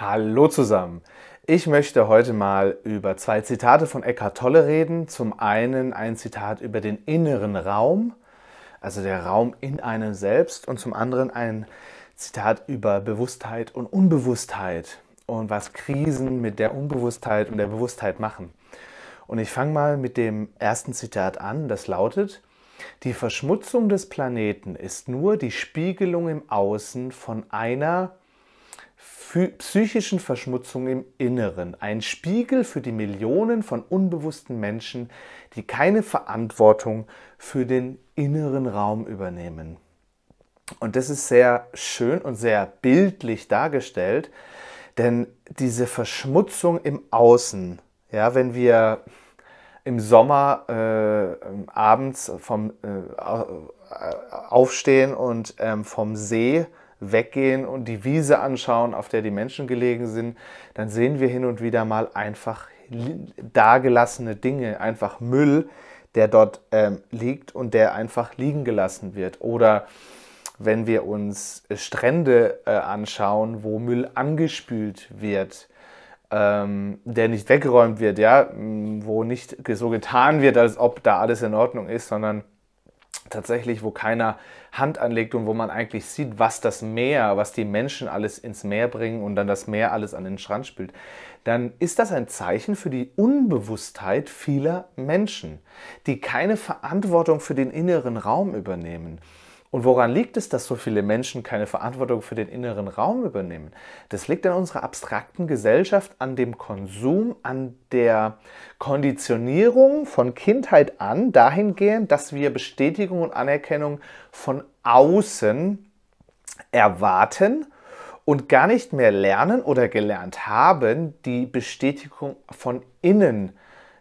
Hallo zusammen. Ich möchte heute mal über zwei Zitate von Eckhart Tolle reden. Zum einen ein Zitat über den inneren Raum, also der Raum in einem selbst, und zum anderen ein Zitat über Bewusstheit und Unbewusstheit und was Krisen mit der Unbewusstheit und der Bewusstheit machen. Und ich fange mal mit dem ersten Zitat an, das lautet, die Verschmutzung des Planeten ist nur die Spiegelung im Außen von einer psychischen Verschmutzung im Inneren, ein Spiegel für die Millionen von unbewussten Menschen, die keine Verantwortung für den inneren Raum übernehmen. Und das ist sehr schön und sehr bildlich dargestellt, denn diese Verschmutzung im Außen, ja, wenn wir im Sommer äh, abends vom äh, äh Aufstehen und ähm, vom See weggehen und die Wiese anschauen, auf der die Menschen gelegen sind, dann sehen wir hin und wieder mal einfach dagelassene Dinge, einfach Müll, der dort ähm, liegt und der einfach liegen gelassen wird. Oder wenn wir uns äh, Strände äh, anschauen, wo Müll angespült wird, ähm, der nicht weggeräumt wird, ja, wo nicht so getan wird, als ob da alles in Ordnung ist, sondern tatsächlich, wo keiner Hand anlegt und wo man eigentlich sieht, was das Meer, was die Menschen alles ins Meer bringen und dann das Meer alles an den Strand spült, dann ist das ein Zeichen für die Unbewusstheit vieler Menschen, die keine Verantwortung für den inneren Raum übernehmen. Und woran liegt es, dass so viele Menschen keine Verantwortung für den inneren Raum übernehmen? Das liegt an unserer abstrakten Gesellschaft, an dem Konsum, an der Konditionierung von Kindheit an, dahingehend, dass wir Bestätigung und Anerkennung von außen erwarten und gar nicht mehr lernen oder gelernt haben, die Bestätigung von innen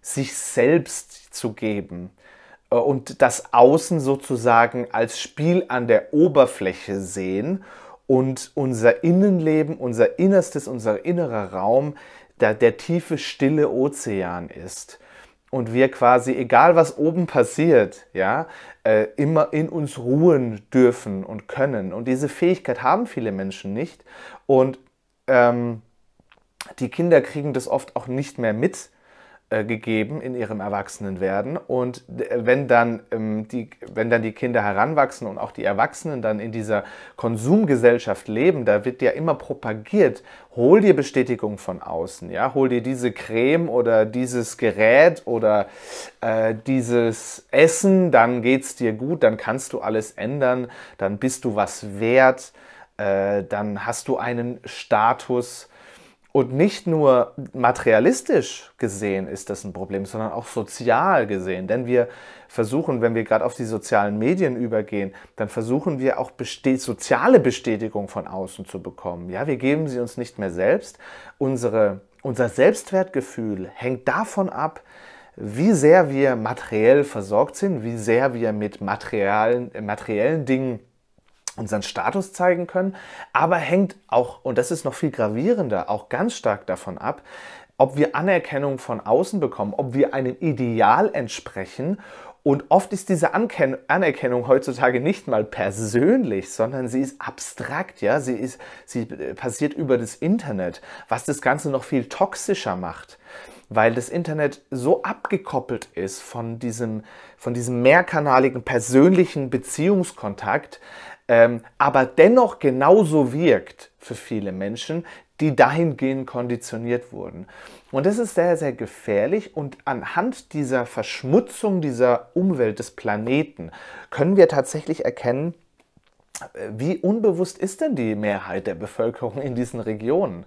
sich selbst zu geben. Äh, und das Außen sozusagen als Spiel an der Oberfläche sehen und unser Innenleben, unser Innerstes, unser innerer Raum, der, der tiefe, stille Ozean ist. Und wir quasi, egal was oben passiert, ja, äh, immer in uns ruhen dürfen und können. Und diese Fähigkeit haben viele Menschen nicht. Und ähm, die Kinder kriegen das oft auch nicht mehr mit, äh, gegeben in ihrem Erwachsenenwerden. Und äh, wenn dann, ähm, die, wenn dann die Kinder heranwachsen und auch die Erwachsenen dann in dieser Konsumgesellschaft leben, da wird ja immer propagiert, hol dir Bestätigung von außen, ja, hol dir diese Creme oder dieses Gerät oder äh, dieses Essen, dann geht es dir gut, dann kannst du alles ändern, dann bist du was wert, äh, dann hast du einen Status und nicht nur materialistisch gesehen ist das ein Problem, sondern auch sozial gesehen. Denn wir versuchen, wenn wir gerade auf die sozialen Medien übergehen, dann versuchen wir auch bestät soziale Bestätigung von außen zu bekommen. Ja, wir geben sie uns nicht mehr selbst. Unsere, unser Selbstwertgefühl hängt davon ab, wie sehr wir materiell versorgt sind, wie sehr wir mit materiellen, materiellen Dingen unseren Status zeigen können, aber hängt auch, und das ist noch viel gravierender, auch ganz stark davon ab, ob wir Anerkennung von außen bekommen, ob wir einem Ideal entsprechen. Und oft ist diese Anken Anerkennung heutzutage nicht mal persönlich, sondern sie ist abstrakt, ja, sie ist, sie äh, passiert über das Internet, was das Ganze noch viel toxischer macht weil das Internet so abgekoppelt ist von diesem, von diesem mehrkanaligen persönlichen Beziehungskontakt, ähm, aber dennoch genauso wirkt für viele Menschen, die dahingehend konditioniert wurden. Und das ist sehr, sehr gefährlich und anhand dieser Verschmutzung dieser Umwelt des Planeten können wir tatsächlich erkennen, äh, wie unbewusst ist denn die Mehrheit der Bevölkerung in diesen Regionen?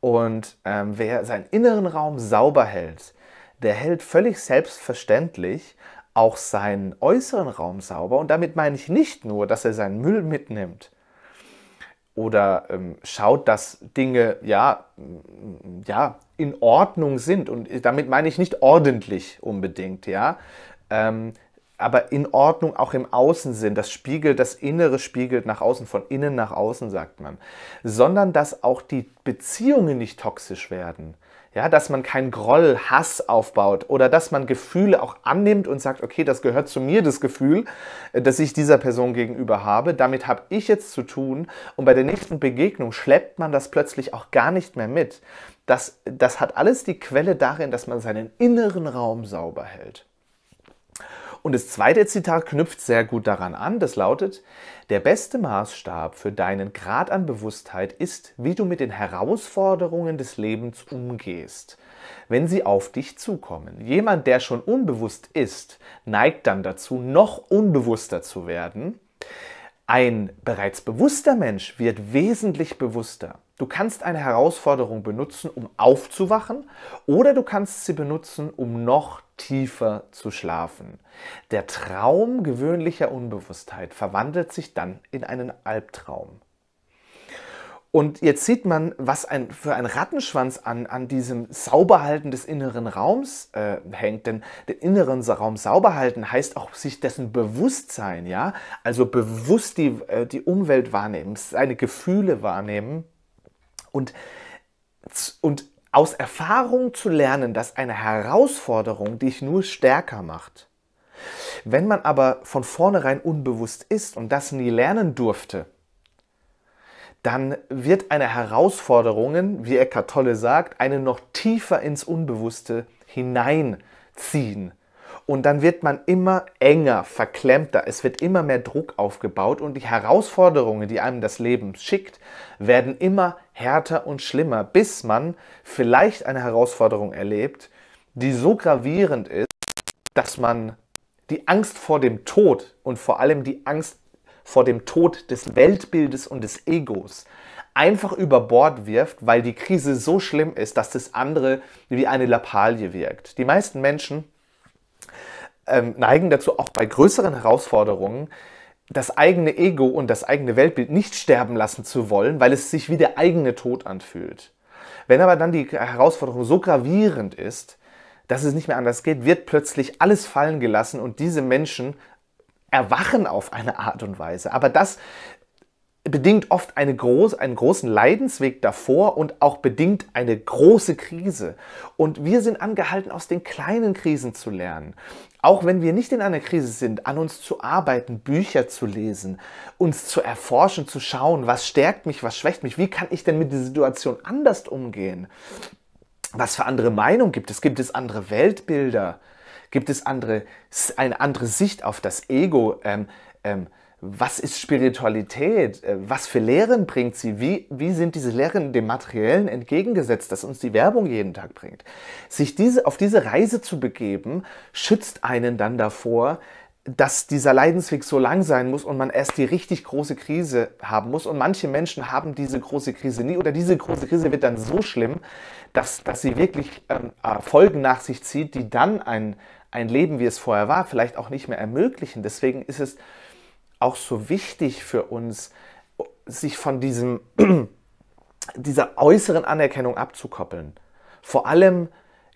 Und ähm, wer seinen inneren Raum sauber hält, der hält völlig selbstverständlich auch seinen äußeren Raum sauber. Und damit meine ich nicht nur, dass er seinen Müll mitnimmt oder ähm, schaut, dass Dinge ja, mm, ja in Ordnung sind. Und damit meine ich nicht ordentlich unbedingt, ja. Ähm, aber in Ordnung auch im Außen sind. Das spiegelt, das Innere spiegelt nach außen, von innen nach außen, sagt man. Sondern dass auch die Beziehungen nicht toxisch werden ja, dass man keinen Groll, Hass aufbaut oder dass man Gefühle auch annimmt und sagt, okay, das gehört zu mir, das Gefühl, äh, dass ich dieser Person gegenüber habe, damit habe ich jetzt zu tun und bei der nächsten Begegnung schleppt man das plötzlich auch gar nicht mehr mit. Das, das hat alles die Quelle darin, dass man seinen inneren Raum sauber hält. Und das zweite Zitat knüpft sehr gut daran an. Das lautet, der beste Maßstab für deinen Grad an Bewusstheit ist, wie du mit den Herausforderungen des Lebens umgehst, wenn sie auf dich zukommen. Jemand, der schon unbewusst ist, neigt dann dazu, noch unbewusster zu werden. Ein bereits bewusster Mensch wird wesentlich bewusster. Du kannst eine Herausforderung benutzen, um aufzuwachen oder du kannst sie benutzen, um noch tiefer zu schlafen. Der Traum gewöhnlicher Unbewusstheit verwandelt sich dann in einen Albtraum. Und jetzt sieht man, was ein, für ein Rattenschwanz an, an diesem Sauberhalten des inneren Raums äh, hängt. Denn den inneren Raum sauberhalten heißt auch sich dessen bewusst sein, ja? Also bewusst die, äh, die Umwelt wahrnehmen, seine Gefühle wahrnehmen und, und aus Erfahrung zu lernen, dass eine Herausforderung dich nur stärker macht. Wenn man aber von vornherein unbewusst ist und das nie lernen durfte, dann wird eine Herausforderung, wie Eckart Tolle sagt, eine noch tiefer ins Unbewusste hineinziehen. Und dann wird man immer enger, verklemmter, es wird immer mehr Druck aufgebaut und die Herausforderungen, die einem das Leben schickt, werden immer härter und schlimmer, bis man vielleicht eine Herausforderung erlebt, die so gravierend ist, dass man die Angst vor dem Tod und vor allem die Angst vor dem Tod des Weltbildes und des Egos einfach über Bord wirft, weil die Krise so schlimm ist, dass das andere wie eine Lappalie wirkt. Die meisten Menschen ähm, neigen dazu, auch bei größeren Herausforderungen das eigene Ego und das eigene Weltbild nicht sterben lassen zu wollen, weil es sich wie der eigene Tod anfühlt. Wenn aber dann die Herausforderung so gravierend ist, dass es nicht mehr anders geht, wird plötzlich alles fallen gelassen und diese Menschen erwachen auf eine Art und Weise. Aber das bedingt oft eine groß, einen großen Leidensweg davor und auch bedingt eine große Krise. Und wir sind angehalten, aus den kleinen Krisen zu lernen. Auch wenn wir nicht in einer Krise sind, an uns zu arbeiten, Bücher zu lesen, uns zu erforschen, zu schauen, was stärkt mich, was schwächt mich, wie kann ich denn mit der Situation anders umgehen? Was für andere Meinungen gibt es? Gibt es andere Weltbilder? Gibt es andere, eine andere Sicht auf das Ego? Ähm, ähm, was ist Spiritualität? Äh, was für Lehren bringt sie? Wie, wie sind diese Lehren dem Materiellen entgegengesetzt, das uns die Werbung jeden Tag bringt? Sich diese, auf diese Reise zu begeben, schützt einen dann davor, dass dieser Leidensweg so lang sein muss und man erst die richtig große Krise haben muss. Und manche Menschen haben diese große Krise nie oder diese große Krise wird dann so schlimm, dass, dass sie wirklich ähm, äh, Folgen nach sich zieht, die dann ein, ein Leben, wie es vorher war, vielleicht auch nicht mehr ermöglichen. Deswegen ist es auch so wichtig für uns, sich von diesem, dieser äußeren Anerkennung abzukoppeln. Vor allem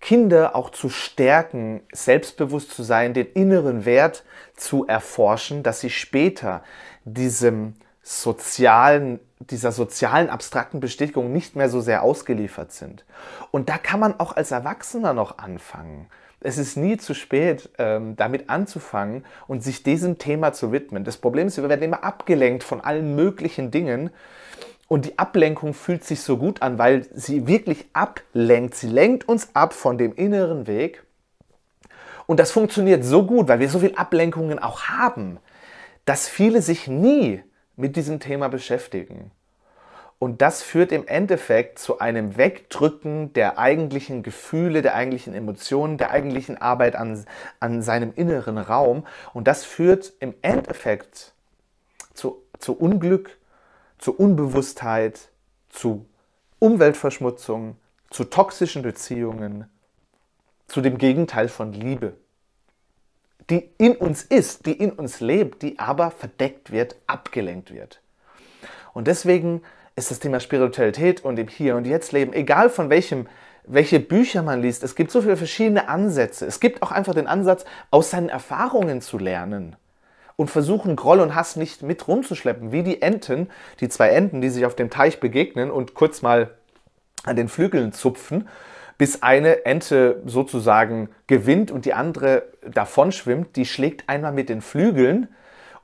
Kinder auch zu stärken, selbstbewusst zu sein, den inneren Wert zu erforschen, dass sie später diesem sozialen, dieser sozialen abstrakten Bestätigung nicht mehr so sehr ausgeliefert sind. Und da kann man auch als Erwachsener noch anfangen es ist nie zu spät, ähm, damit anzufangen und sich diesem Thema zu widmen. Das Problem ist, wir werden immer abgelenkt von allen möglichen Dingen. Und die Ablenkung fühlt sich so gut an, weil sie wirklich ablenkt. Sie lenkt uns ab von dem inneren Weg. Und das funktioniert so gut, weil wir so viele Ablenkungen auch haben, dass viele sich nie mit diesem Thema beschäftigen. Und das führt im Endeffekt zu einem Wegdrücken der eigentlichen Gefühle, der eigentlichen Emotionen, der eigentlichen Arbeit an, an seinem inneren Raum. Und das führt im Endeffekt zu, zu Unglück, zu Unbewusstheit, zu Umweltverschmutzung, zu toxischen Beziehungen, zu dem Gegenteil von Liebe, die in uns ist, die in uns lebt, die aber verdeckt wird, abgelenkt wird. Und deswegen ist das Thema Spiritualität und im Hier und Jetzt leben, egal von welchem welche Bücher man liest. Es gibt so viele verschiedene Ansätze. Es gibt auch einfach den Ansatz, aus seinen Erfahrungen zu lernen und versuchen, Groll und Hass nicht mit rumzuschleppen, wie die Enten, die zwei Enten, die sich auf dem Teich begegnen und kurz mal an den Flügeln zupfen, bis eine Ente sozusagen gewinnt und die andere davon schwimmt, die schlägt einmal mit den Flügeln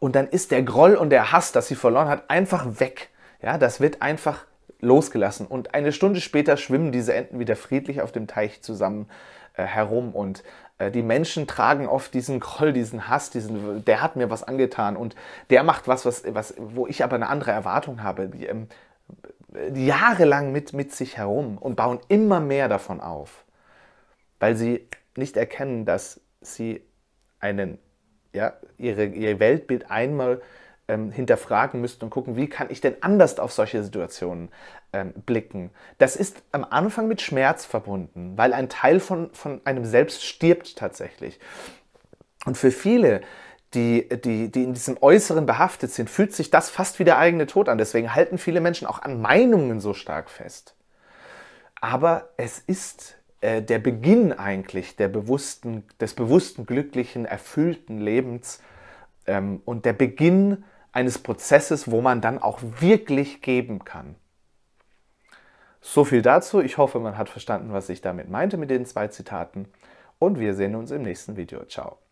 und dann ist der Groll und der Hass, dass sie verloren hat, einfach weg. Ja, das wird einfach losgelassen und eine Stunde später schwimmen diese Enten wieder friedlich auf dem Teich zusammen äh, herum und äh, die Menschen tragen oft diesen Groll, diesen Hass, diesen, der hat mir was angetan und der macht was, was, was wo ich aber eine andere Erwartung habe, die, ähm, jahrelang mit, mit sich herum und bauen immer mehr davon auf, weil sie nicht erkennen, dass sie einen, ja, ihre, ihr Weltbild einmal ähm, hinterfragen müssten und gucken, wie kann ich denn anders auf solche Situationen ähm, blicken. Das ist am Anfang mit Schmerz verbunden, weil ein Teil von, von einem selbst stirbt tatsächlich. Und für viele, die, die, die in diesem Äußeren behaftet sind, fühlt sich das fast wie der eigene Tod an. Deswegen halten viele Menschen auch an Meinungen so stark fest. Aber es ist äh, der Beginn eigentlich der bewussten, des bewussten, glücklichen, erfüllten Lebens ähm, und der Beginn eines Prozesses, wo man dann auch wirklich geben kann. So viel dazu. Ich hoffe, man hat verstanden, was ich damit meinte mit den zwei Zitaten. Und wir sehen uns im nächsten Video. Ciao.